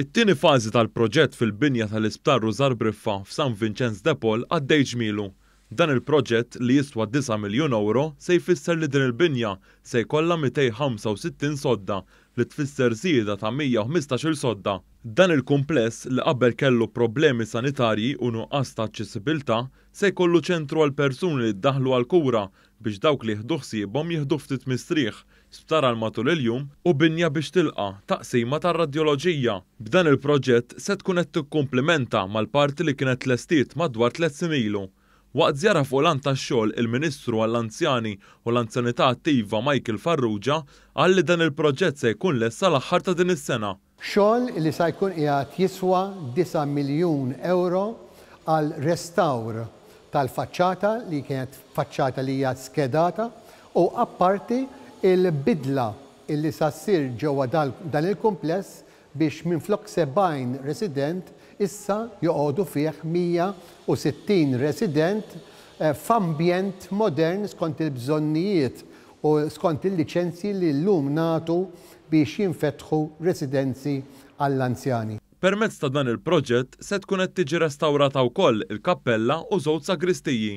It-tieni fażi tal-proġett fil-binja tal-isptar Rużar Briffa f'San Vincenz Depol għaddej ġmilu. Dan il-proġett li jiswa 9 miljun euro se jfisser li din il-binja se jkollha 265 sodda li tfisser zieda ta' 115 sodda. Dan il-kumpless li qabel kellu problemi sanitarji u nuqqas ta' ċisibilta se jkollu ċentru għal persuni li ddaħlu għal kura biex dawk li jħduh bom jihduh ftit mistrieħ sptara l-matul il-jum u binja biex tilqa taqsima tar radioloġija. B'dan il-proġett se tkun qed tikkumplimenta mal-parti li kienet lestit madwar tliet similu. Waqt zjara fuq lan tax-xogħol il-Ministru għall-Anzjani u l-Anzjanità Attiva Michael Farrugia qal li dan il-proġett se jkun lessa l-aħħar ta' din is-sena. Xogħol li se jkun qiegħed jiswa 9 miljun euro għal restawr tal-facċata li kienet facċata li hija skedata u apparti il-bidla illi sassir ġewwa dan il kumpless biex minn flok 70 resident issa joqogħdu fih 160 resident eh, f'ambjent modern skont il-bżonnijiet u skont il-liċenzji li l-lum natu biex jinfetħu residenzi għall-anzjani. Permezz ta' dan il-proġett se tkun qed tiġi restawrata wkoll il-kappella u żewġ sagristiji.